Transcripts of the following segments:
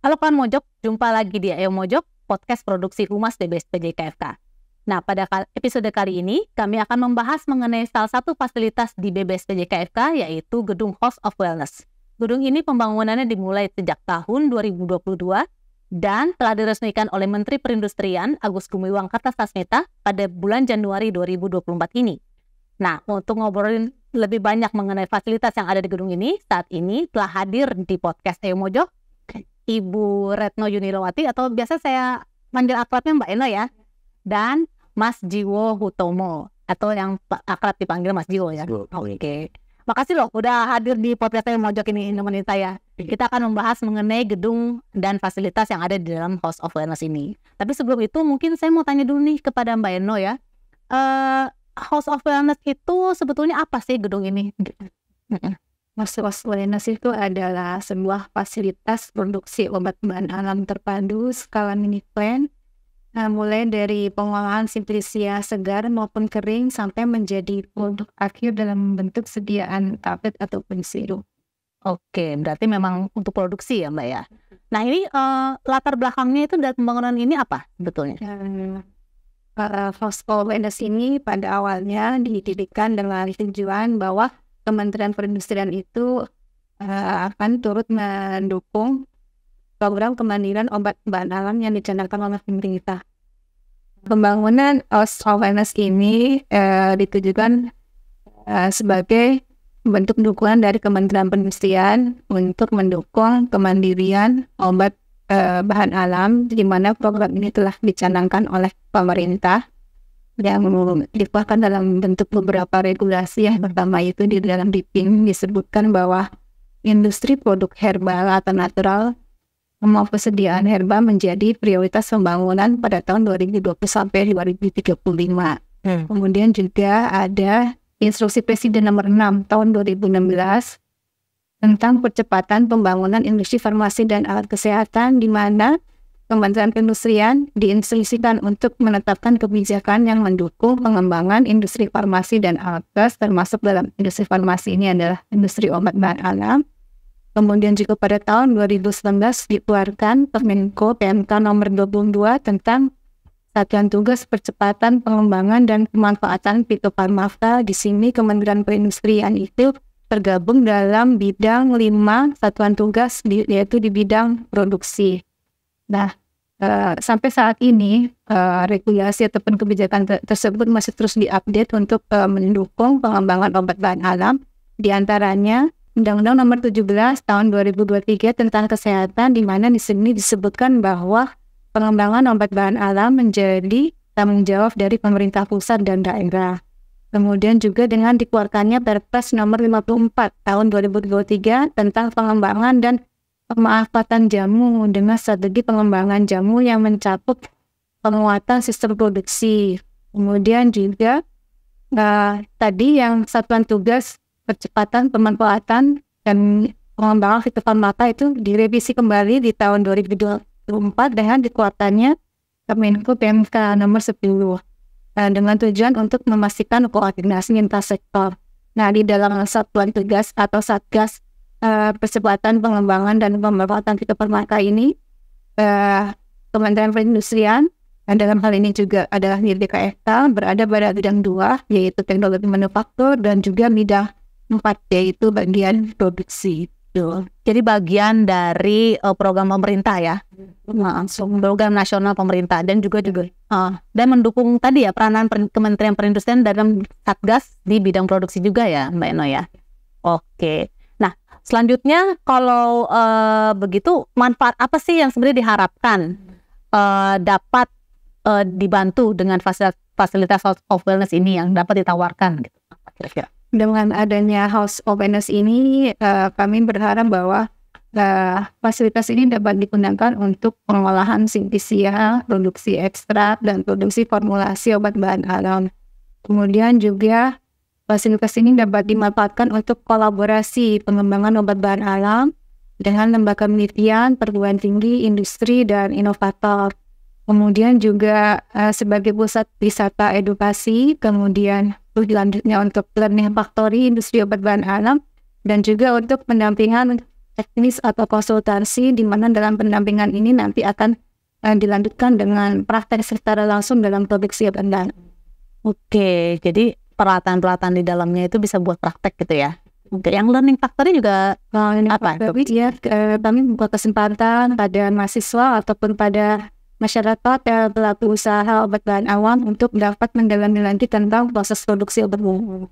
Halo kawan Mojok, jumpa lagi di Ayo Mojok, podcast produksi Humas DBS PJKFK. Nah, pada episode kali ini, kami akan membahas mengenai salah satu fasilitas di BBS PJKFK, yaitu Gedung House of Wellness. Gedung ini pembangunannya dimulai sejak tahun 2022 dan telah diresmikan oleh Menteri Perindustrian Agus Gumiwang Kartasasmita pada bulan Januari 2024 ini. Nah, untuk ngobrolin lebih banyak mengenai fasilitas yang ada di gedung ini, saat ini telah hadir di podcast Ayo Mojok Ibu Retno Yunilowati atau biasa saya panggil akrabnya Mbak Eno ya. Dan Mas Jiwo Hutomo atau yang akrab dipanggil Mas Jiwo ya. Oke. Okay. Makasih loh udah hadir di podcast saya Mojok ini nemenin saya. Kita akan membahas mengenai gedung dan fasilitas yang ada di dalam House of Wellness ini. Tapi sebelum itu mungkin saya mau tanya dulu nih kepada Mbak Eno ya. Uh, House of Wellness itu sebetulnya apa sih gedung ini? Muslos itu adalah sebuah fasilitas produksi obat bahan alam terpadu skala mini plant Nah, eh, mulai dari pengolahan simplisia segar maupun kering sampai menjadi produk akhir dalam bentuk sediaan tablet ataupun sirup. Oke, berarti memang untuk produksi ya Mbak ya. Nah ini uh, latar belakangnya itu dari pembangunan ini apa betulnya? Hmm, ya, uh, eh, Foxpol ini pada awalnya didirikan dengan tujuan bahwa Kementerian Perindustrian itu uh, akan turut mendukung program kemandiran obat alam yang dicanangkan oleh pemerintah. Pembangunan OS ini uh, ditujukan uh, sebagai bentuk dukungan dari Kementerian Perindustrian untuk mendukung kemandirian obat uh, bahan alam di mana program ini telah dicanangkan oleh pemerintah yang dikeluarkan dalam bentuk beberapa regulasi yang pertama itu di dalam DIPIN disebutkan bahwa industri produk herbal atau natural mau persediaan herbal menjadi prioritas pembangunan pada tahun 2020 sampai 2035. Hmm. Kemudian juga ada instruksi Presiden nomor 6 tahun 2016 tentang percepatan pembangunan industri farmasi dan alat kesehatan di mana Kementerian Perindustrian diinstruksikan untuk menetapkan kebijakan yang mendukung pengembangan industri farmasi dan alat gas, termasuk dalam industri farmasi ini adalah industri obat bahan alam. Kemudian juga pada tahun 2019 dikeluarkan Permenko PMK nomor 22 tentang Satuan Tugas Percepatan Pengembangan dan Pemanfaatan Fitofarmaka di sini Kementerian Perindustrian itu tergabung dalam bidang lima satuan tugas yaitu di bidang produksi. Nah, Uh, sampai saat ini uh, regulasi ataupun kebijakan ter tersebut masih terus diupdate untuk uh, mendukung pengembangan obat bahan alam diantaranya Undang-Undang Nomor 17 Tahun 2023 tentang Kesehatan di mana di sini disebutkan bahwa pengembangan obat bahan alam menjadi tanggung jawab dari pemerintah pusat dan daerah. Kemudian juga dengan dikeluarkannya Perpres Nomor 54 Tahun 2023 tentang pengembangan dan pemanfaatan jamu dengan strategi pengembangan jamu yang mencakup penguatan sistem produksi. Kemudian juga uh, tadi yang satuan tugas percepatan pemanfaatan dan pengembangan fitur mata itu direvisi kembali di tahun 2024 dengan dikuatannya Kemenko PMK nomor 10 uh, eh, dengan tujuan untuk memastikan koordinasi lintas sektor. Nah, di dalam satuan tugas atau satgas uh, percepatan pengembangan dan pemanfaatan fitofarmaka ini uh, Kementerian Perindustrian dan dalam hal ini juga adalah DKFK berada pada bidang dua yaitu teknologi manufaktur dan juga bidang empat yaitu bagian produksi. itu Jadi bagian dari uh, program pemerintah ya, langsung program nasional pemerintah dan juga juga uh, dan mendukung tadi ya peranan per Kementerian Perindustrian dalam satgas di bidang produksi juga ya Mbak Eno ya. Oke. Okay. Selanjutnya kalau uh, begitu manfaat apa sih yang sebenarnya diharapkan uh, dapat uh, dibantu dengan fasilitas house of wellness ini yang dapat ditawarkan gitu, kira-kira. Dengan adanya house of wellness ini uh, kami berharap bahwa uh, fasilitas ini dapat digunakan untuk pengolahan sintesia, produksi ekstrak dan produksi formulasi obat bahan alam. Kemudian juga Fasilitas ini dapat dimanfaatkan untuk kolaborasi pengembangan obat bahan alam dengan lembaga penelitian, perguruan tinggi, industri, dan inovator. Kemudian juga uh, sebagai pusat wisata edukasi, kemudian dilanjutnya untuk learning factory, industri obat bahan alam, dan juga untuk pendampingan teknis atau konsultansi di mana dalam pendampingan ini nanti akan uh, dilanjutkan dengan praktek secara langsung dalam produksi obat bahan. Oke, jadi peralatan-peralatan di dalamnya itu bisa buat praktek gitu ya yang learning factornya juga learning apa factory, ya kami buka kesempatan pada mahasiswa ataupun pada masyarakat yang pelaku usaha obat bahan awam untuk dapat mendalami lagi tentang proses produksi obat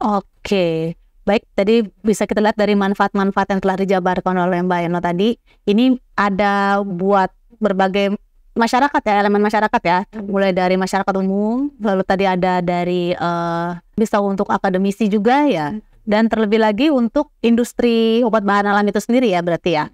Oke, baik. Tadi bisa kita lihat dari manfaat-manfaat yang telah dijabarkan oleh Mbak Yono tadi. Ini ada buat berbagai masyarakat ya elemen masyarakat ya hmm. mulai dari masyarakat umum lalu tadi ada dari uh, bisa untuk akademisi juga ya hmm. dan terlebih lagi untuk industri obat bahan alam itu sendiri ya berarti ya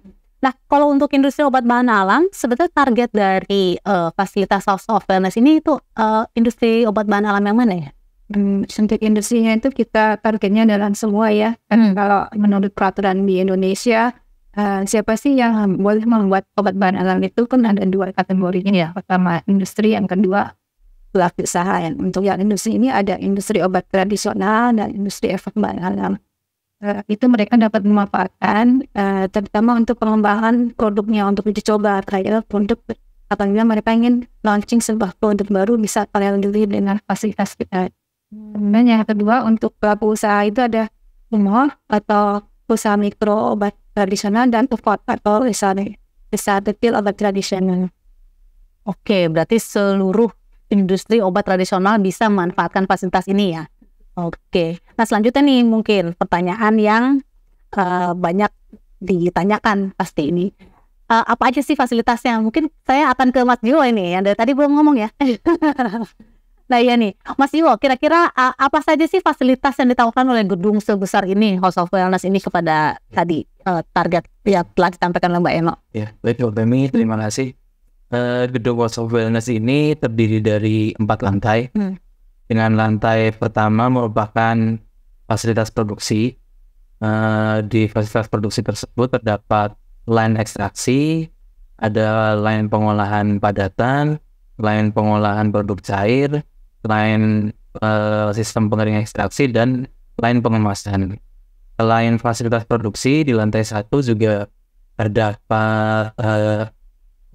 nah kalau untuk industri obat bahan alam sebetulnya target dari uh, fasilitas house of wellness ini itu uh, industri obat bahan alam yang mana ya Hmm, untuk industrinya itu kita targetnya dalam semua ya. Hmm. Kalau menurut peraturan di Indonesia Uh, siapa sih yang boleh membuat obat bahan alam itu kan ada dua kategorinya ya. Pertama industri, yang kedua pelaku usaha. Yang untuk yang industri ini ada industri obat tradisional dan industri efek bahan alam. Uh, itu mereka dapat memanfaatkan uh, terutama untuk pengembangan produknya untuk dicoba coba trial produk apabila mereka ingin launching sebuah produk baru bisa kalian dulu dengan fasilitas kita. Dan yang kedua untuk pelaku usaha itu ada rumah atau usaha mikro obat tradisional dan tepat atau misalnya bisa detail obat tradisional. Oke, berarti seluruh industri obat tradisional bisa memanfaatkan fasilitas ini ya. Oke, nah selanjutnya nih mungkin pertanyaan yang uh, banyak ditanyakan pasti ini. Uh, apa aja sih fasilitasnya? Mungkin saya akan ke Mas Jiwo ini yang dari tadi belum ngomong ya. Nah iya nih, Mas Iwo, kira-kira apa saja sih fasilitas yang ditawarkan oleh gedung sebesar ini, House of Wellness ini kepada tadi uh, target yang telah ditampilkan oleh Mbak Eno? Ya, baik Mbak terima kasih. Uh, gedung House of Wellness ini terdiri dari empat lantai. Hmm. Dengan lantai pertama merupakan fasilitas produksi. Uh, di fasilitas produksi tersebut terdapat line ekstraksi, ada line pengolahan padatan, line pengolahan produk cair, selain uh, sistem pengering ekstraksi dan lain pengemasan. Selain fasilitas produksi di lantai satu juga terdapat uh, eh,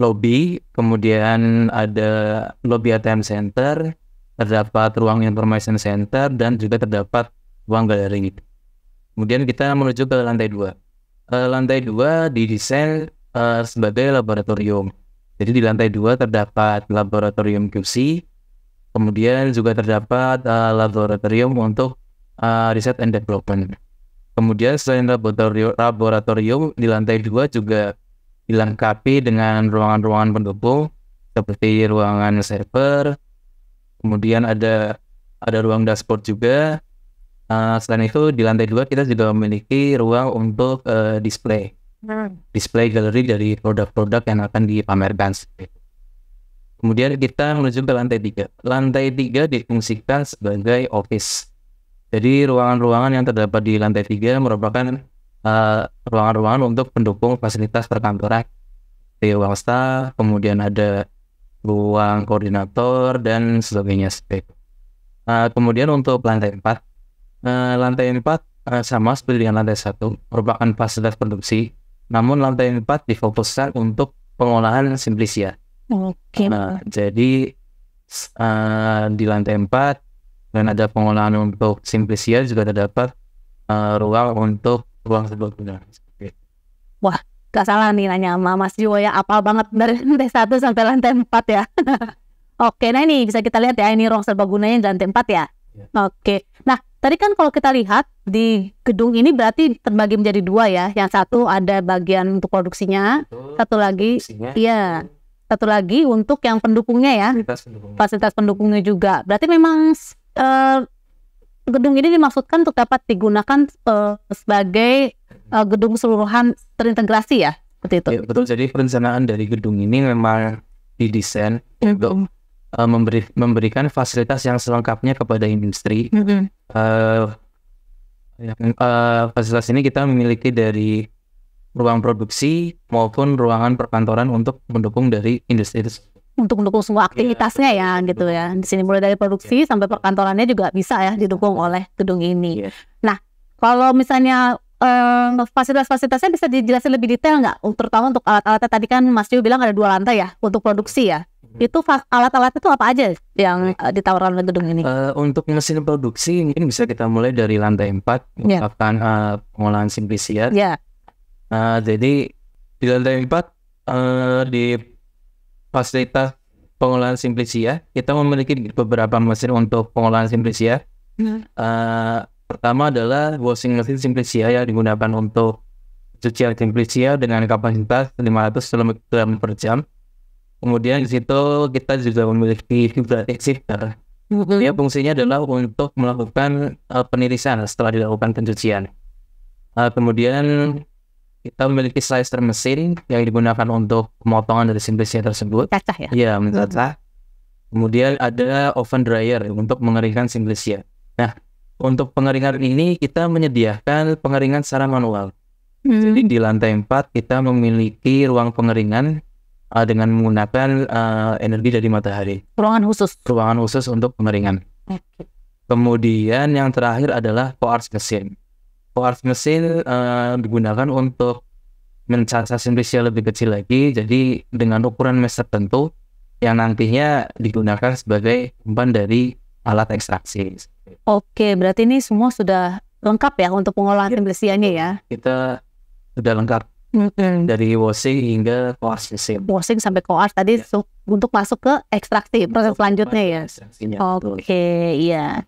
lobby, kemudian ada lobby ATM center, terdapat ruang information center dan juga terdapat ruang galeri. Kemudian kita menuju ke lantai dua. Uh, lantai dua didesain uh, sebagai laboratorium. Jadi di lantai dua terdapat laboratorium QC, Kemudian juga terdapat uh, laboratorium untuk uh, riset and development. Kemudian selain laboratorium, laboratorium di lantai dua juga dilengkapi dengan ruangan-ruangan pendukung seperti ruangan server, kemudian ada ada ruang dashboard juga. Uh, selain itu di lantai dua kita juga memiliki ruang untuk uh, display, hmm. display galeri dari produk-produk yang akan dipamerkan. Seperti itu. Kemudian kita menuju ke lantai tiga. Lantai tiga difungsikan sebagai office. Jadi ruangan-ruangan yang terdapat di lantai tiga merupakan eh, ruangan-ruangan uh, untuk pendukung fasilitas perkantoran. Di ruang staff, kemudian ada ruang koordinator dan sebagainya. Uh, kemudian untuk lantai empat, uh, lantai empat uh, sama seperti dengan lantai satu merupakan fasilitas produksi. Namun lantai empat difokuskan untuk pengolahan simplisia Oke. Okay. Nah, jadi uh, di lantai empat, dan ada pengolahan untuk simplisia juga terdapat uh, eh, ruang untuk ruang sebelah guna. Wah, gak salah nih nanya sama Mas Jiwo ya, apa banget dari lantai 1 sampai lantai empat ya. Oke, nah ini bisa kita lihat ya, ini ruang serbagunanya di lantai 4 ya. Yeah. Oke, nah tadi kan kalau kita lihat di gedung ini berarti terbagi menjadi dua ya. Yang satu ada bagian untuk produksinya, Betul. satu lagi, iya satu lagi untuk yang pendukungnya ya fasilitas pendukungnya, fasilitas pendukungnya juga berarti memang uh, gedung ini dimaksudkan untuk dapat digunakan uh, sebagai uh, gedung seluruhan terintegrasi ya seperti itu ya, betul jadi perencanaan dari gedung ini memang didesain mm -hmm. uh, memberi, memberikan fasilitas yang selengkapnya kepada industri mm -hmm. uh, uh, fasilitas ini kita memiliki dari ruang produksi maupun ruangan perkantoran untuk mendukung dari industri itu untuk mendukung semua iya. aktivitasnya yeah. ya gitu ya di sini mulai dari produksi yeah. sampai perkantorannya juga bisa ya didukung oleh gedung ini. Yeah. Nah kalau misalnya eh, fasilitas-fasilitasnya bisa dijelasin lebih detail nggak? Terutama untuk alat-alatnya tadi kan Mas Yu bilang ada dua lantai ya untuk produksi ya. Hmm. Itu alat-alat itu apa aja yang uh, ditawarkan oleh gedung ini? Uh, untuk mesin produksi mungkin bisa kita mulai dari lantai 4 melakukan untuk uh, pengolahan simplisiat. Iya. Yeah. Nah, jadi di lantai 4 uh, di fasilitas pengolahan simplisia kita memiliki beberapa mesin untuk pengolahan simplisia. Hmm. Uh, nah. eh, pertama adalah washing machine simplisia yang digunakan untuk cucian simplisia dengan kapasitas 500 km per jam. Kemudian di situ kita juga memiliki hydraulic shifter. Ya, mm-hmm. fungsinya adalah untuk melakukan uh, penirisan setelah dilakukan pencucian. Uh, kemudian kita memiliki slicer mesin yang digunakan untuk pemotongan dari simplisnya tersebut. Cacah ya? Iya, mencacah. Kemudian ada oven dryer untuk mengeringkan simplesia. Nah, untuk pengeringan ini kita menyediakan pengeringan secara manual. Hmm. Jadi di lantai 4 kita memiliki ruang pengeringan uh, dengan menggunakan uh, energi dari matahari. Ruangan khusus. Ruangan khusus untuk pengeringan. Okay. Kemudian yang terakhir adalah coarse machine. Quartz mesin uh, digunakan untuk mencacah simplisia lebih kecil lagi jadi dengan ukuran mesh tertentu yang nantinya digunakan sebagai umpan dari alat ekstraksi. Oke, berarti ini semua sudah lengkap ya untuk pengolahan simplisianya ya? Kita sudah lengkap mm-hmm. dari washing hingga koas mesin. Washing sampai koas tadi ya. untuk masuk ke ekstraksi proses selanjutnya ya. Oke, iya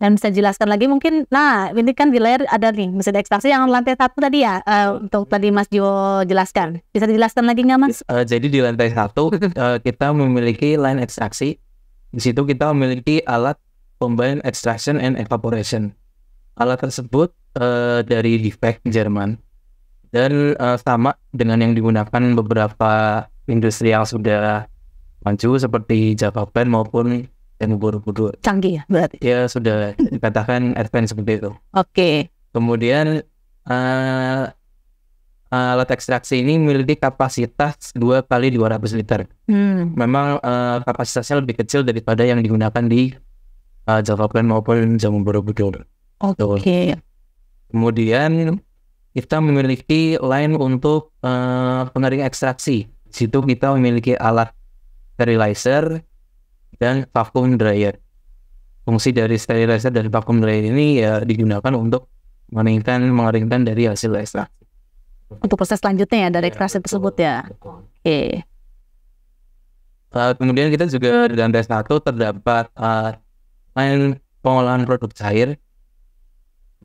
dan bisa jelaskan lagi mungkin nah ini kan di layar ada nih mesin ekstraksi yang lantai satu tadi ya uh, untuk tadi Mas Jo jelaskan bisa dijelaskan lagi nggak Mas? Uh, jadi di lantai satu uh, kita memiliki line ekstraksi di situ kita memiliki alat combine extraction and evaporation alat tersebut uh, dari Defek Jerman dan uh, sama dengan yang digunakan beberapa industri yang sudah maju seperti Java Pen maupun dan buru Canggih ya berarti? Ya sudah dikatakan advance seperti itu. Oke. Okay. Kemudian uh, alat ekstraksi ini memiliki kapasitas 2 kali 200 liter. Hmm. Memang uh, kapasitasnya lebih kecil daripada yang digunakan di uh, Java Plan maupun Jamu Borobudur. Oke. Okay. kemudian kita memiliki line untuk uh, pengering ekstraksi. Di situ kita memiliki alat sterilizer, dan vacuum dryer. Fungsi dari sterilizer dan vacuum dryer ini ya digunakan untuk mengeringkan mengeringkan dari hasil ekstraksi. Untuk proses selanjutnya ya dari ya, ekstraksi ya, tersebut ya. Oke. Okay. Uh, eh, kemudian kita juga dalam tes satu terdapat uh, pengolahan produk cair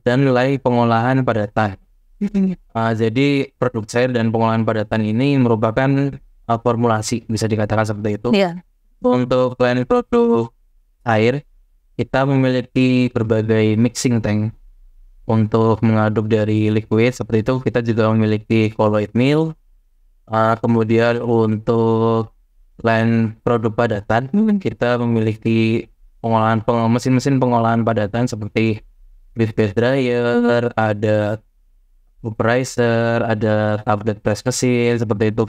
dan nilai pengolahan padatan. Uh, jadi produk cair dan pengolahan padatan ini merupakan uh, formulasi bisa dikatakan seperti itu. Yeah untuk layanan produk air kita memiliki berbagai mixing tank untuk mengaduk dari liquid seperti itu kita juga memiliki colloid mill uh, kemudian untuk lain produk padatan kita memiliki pengolahan peng, mesin-mesin pengolahan padatan seperti beef base dryer ada vaporizer ada tablet press mesin seperti itu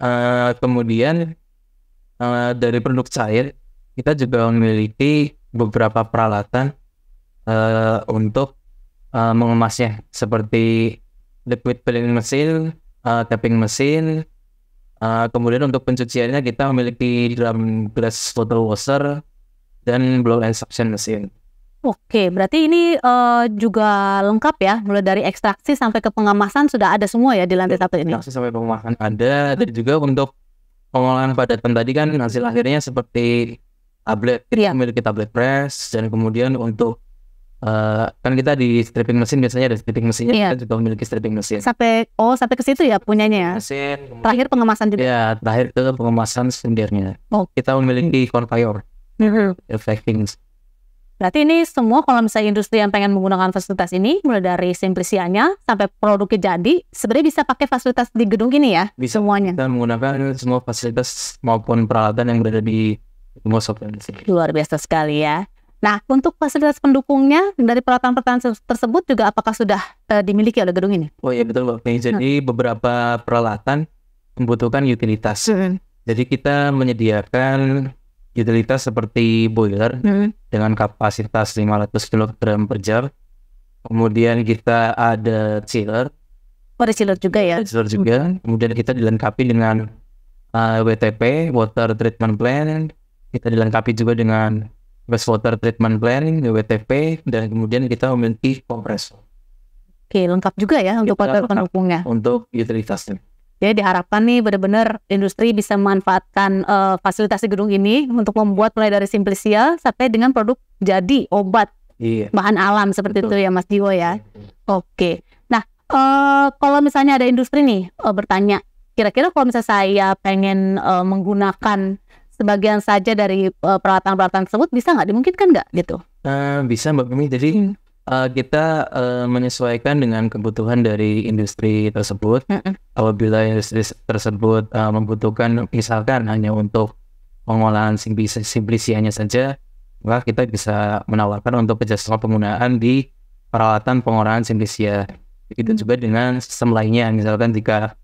uh, kemudian Eh, dari produk cair kita juga memiliki beberapa peralatan uh, untuk uh, mengemasnya seperti liquid filling mesin, uh, tapping mesin, uh, kemudian untuk pencuciannya kita memiliki drum glass bottle washer dan blow and suction mesin. Oke, berarti ini uh, juga lengkap ya, mulai dari ekstraksi sampai ke pengemasan sudah ada semua ya di lantai satu ini. Ekstraksi sampai pengemasan ada, dan juga untuk pengolahan pada tem tadi kan hasil akhirnya seperti tablet ya. memiliki tablet press dan kemudian untuk Uh, kan kita di stripping mesin biasanya ada stripping mesinnya iya. kita juga memiliki stripping mesin sampai oh sampai ke situ ya punyanya ya mesin terakhir pengemasan juga ya terakhir itu pengemasan sendirinya. oh. kita memiliki hmm. conveyor mm -hmm. Berarti ini semua kalau misalnya industri yang pengen menggunakan fasilitas ini, mulai dari simplisiannya sampai produknya jadi, sebenarnya bisa pakai fasilitas di gedung ini ya? Bisa, semuanya. Dan menggunakan semua fasilitas maupun peralatan yang berada di Microsoft Luar biasa sekali ya. Nah, untuk fasilitas pendukungnya dari peralatan-peralatan tersebut juga apakah sudah uh, dimiliki oleh gedung ini? Oh iya betul Mbak. Jadi hmm. beberapa peralatan membutuhkan utilitas. Hmm. Jadi kita menyediakan utilitas seperti boiler mm. dengan kapasitas 500 kg per jam. Kemudian kita ada chiller. ada chiller juga ya? Ada chiller juga. Kemudian kita dilengkapi dengan uh, eh, WTP, Water Treatment Plant. Kita dilengkapi juga dengan wastewater treatment planning, WTP, dan kemudian kita memiliki kompresor. Oke, lengkap juga ya untuk water penampungnya. Untuk utilitasnya. Ya diharapkan nih benar-benar industri bisa memanfaatkan uh, eh, fasilitas di gedung ini untuk membuat mulai dari simplisia sampai dengan produk jadi obat iya. bahan alam seperti Betul. itu ya Mas Diwo ya. Iya. Oke. Okay. Nah uh, kalau misalnya ada industri nih uh, bertanya, kira-kira kalau misalnya saya pengen uh, menggunakan sebagian saja dari peralatan-peralatan tersebut bisa nggak dimungkinkan nggak gitu? Uh, bisa Mbak Mimi. Jadi hmm uh, kita uh, menyesuaikan dengan kebutuhan dari industri tersebut. mm Apabila industri tersebut uh, membutuhkan misalkan hanya untuk pengolahan simplisiannya saja, maka kita bisa menawarkan untuk kerjasama penggunaan di peralatan pengolahan simplisia. Itu juga dengan sistem lainnya, misalkan jika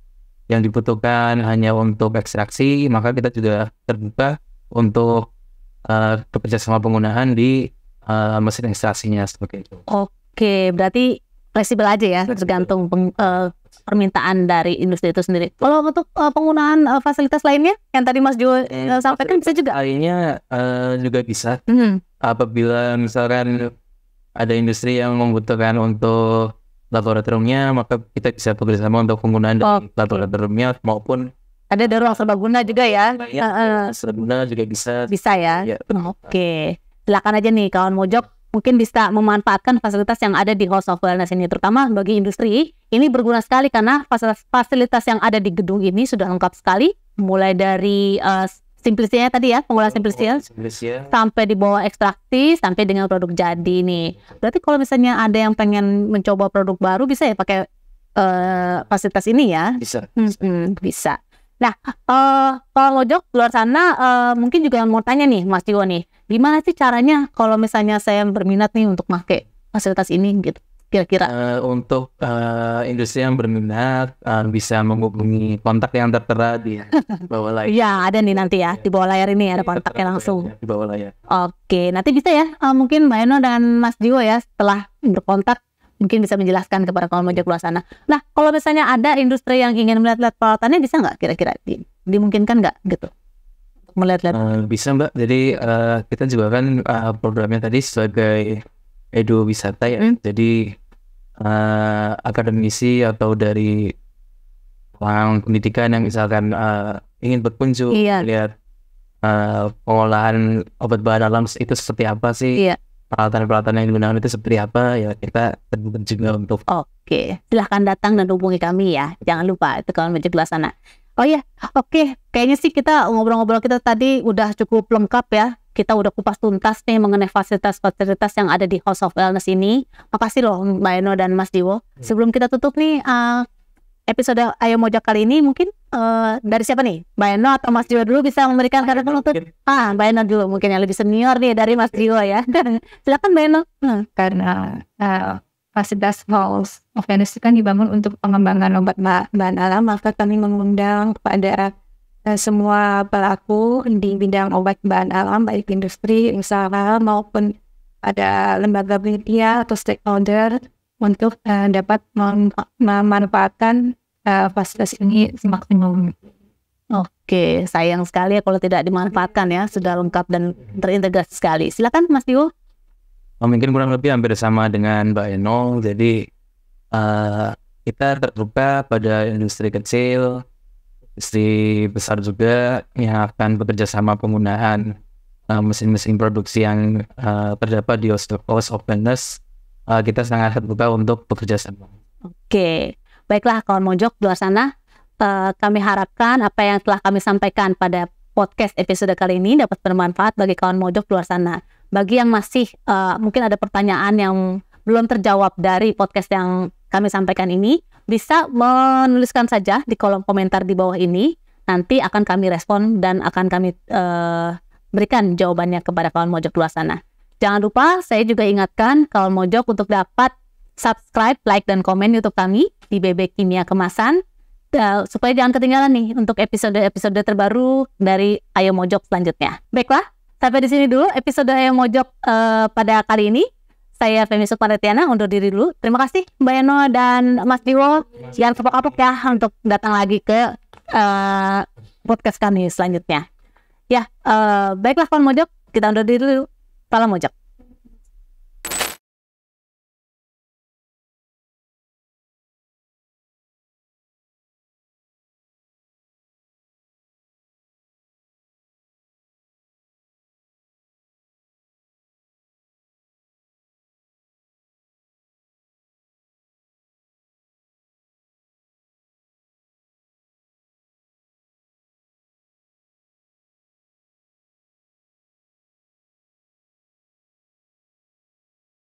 yang dibutuhkan hanya untuk ekstraksi, maka kita juga terbuka untuk uh, bekerja sama penggunaan di uh, mesin ekstraksinya seperti itu. Oke, berarti fleksibel aja ya, flexible. tergantung peng, uh, permintaan dari industri itu sendiri. Kalau untuk uh, penggunaan uh, fasilitas lainnya yang tadi Mas Jo eh, sampaikan bisa juga. Lainnya uh, juga bisa. Mm -hmm. Apabila misalkan ada industri yang membutuhkan untuk laboratoriumnya, maka kita bisa bekerjasama untuk penggunaan oh. dari laboratoriumnya maupun ada ruang serbaguna juga ya. uh, iya, serbaguna juga bisa. Bisa ya. ya Oke. Okay silakan aja nih kawan Mojok mungkin bisa memanfaatkan fasilitas yang ada di House of Wellness ini, terutama bagi industri. Ini berguna sekali karena fasilitas yang ada di gedung ini sudah lengkap sekali, mulai dari uh, eh, simplisnya tadi ya pengolahan oh, simplisnya sampai di bawah ekstraksi sampai dengan produk jadi nih berarti kalau misalnya ada yang pengen mencoba produk baru bisa ya pakai uh, fasilitas ini ya bisa hmm, hmm, bisa nah uh, eh, kalau ngojok luar sana uh, mungkin juga mau tanya nih Mas Tio nih gimana sih caranya kalau misalnya saya berminat nih untuk pakai fasilitas ini gitu kira-kira uh, untuk uh, industri yang berminat uh, bisa menghubungi kontak yang tertera di bawah layar. ya ada nih nanti ya, di bawah layar ini ada iya, kontaknya langsung. Ya, di bawah layar. Oke nanti bisa ya uh, mungkin Mbak Eno dan Mas Jiwo ya setelah berkontak mungkin bisa menjelaskan kepada kalau mau iya. luar sana. Nah kalau misalnya ada industri yang ingin melihat-lihat peralatannya bisa nggak kira-kira di, dimungkinkan nggak gitu? melihat-lihat? Uh, bisa mbak. Jadi uh, kita juga kan uh, programnya tadi sebagai edu wisata ya. Hmm. Jadi uh, akademisi atau dari orang pendidikan yang misalkan uh, ingin berkunjung iya. lihat uh, pengolahan obat bahan alam itu seperti apa sih? Iya. Peralatan-peralatan yang digunakan itu seperti apa ya kita terbuka juga untuk. Oke, silahkan datang dan hubungi kami ya. Jangan lupa itu kalau menuju sana. Oh iya, oke. Okay. Kayaknya sih kita ngobrol-ngobrol kita tadi udah cukup lengkap ya. Kita udah kupas tuntas nih mengenai fasilitas-fasilitas yang ada di House of Wellness ini. Makasih loh Mbak Eno dan Mas Diwo. Hmm. Sebelum kita tutup nih uh, episode Ayo Mojok kali ini mungkin uh, dari siapa nih? Mbak Eno atau Mas Diwo dulu bisa memberikan kata penutup? Ah, Mbak Eno dulu mungkin yang lebih senior nih dari Mas Diwo ya. Silakan Mbak Eno. Hmm. Karena uh, Universitas Halls of Venice kan dibangun untuk pengembangan obat bahan alam, maka kami mengundang kepada uh, semua pelaku di bidang obat bahan alam, baik industri, usaha maupun ada lembaga penelitian atau stakeholder untuk uh, dapat mem memanfaatkan uh, fasilitas ini semaksimal. Oke, sayang sekali ya kalau tidak dimanfaatkan ya, sudah lengkap dan terintegrasi sekali. Silakan Mas Tio. Oh, mungkin kurang lebih hampir sama dengan Mbak Eno. Jadi uh, kita terbuka pada industri kecil, industri besar juga yang akan bekerja sama penggunaan eh, mesin-mesin uh, produksi yang uh, terdapat di Osteopolis Openness. Uh, kita sangat terbuka untuk bekerja sama. Oke, baiklah kawan Mojok di luar sana. Uh, kami harapkan apa yang telah kami sampaikan pada podcast episode kali ini dapat bermanfaat bagi kawan mojok luar sana bagi yang masih uh, mungkin ada pertanyaan yang belum terjawab dari podcast yang kami sampaikan ini, bisa menuliskan saja di kolom komentar di bawah ini. Nanti akan kami respon dan akan kami uh, berikan jawabannya kepada kawan Mojok luar sana. Jangan lupa saya juga ingatkan kawan Mojok untuk dapat subscribe, like, dan komen YouTube kami di Bebek Kimia Kemasan uh, supaya jangan ketinggalan nih untuk episode-episode terbaru dari Ayo Mojok selanjutnya. Baiklah, Sampai di sini dulu episode yang mojok uh, pada kali ini. Saya Femi Supanetiana undur diri dulu. Terima kasih Mbak Yano dan Mas Diwo. Jangan kapok-kapok ya untuk datang lagi ke uh, podcast kami selanjutnya. Ya, uh, baiklah kawan mojok, kita undur diri dulu. Salam mojok.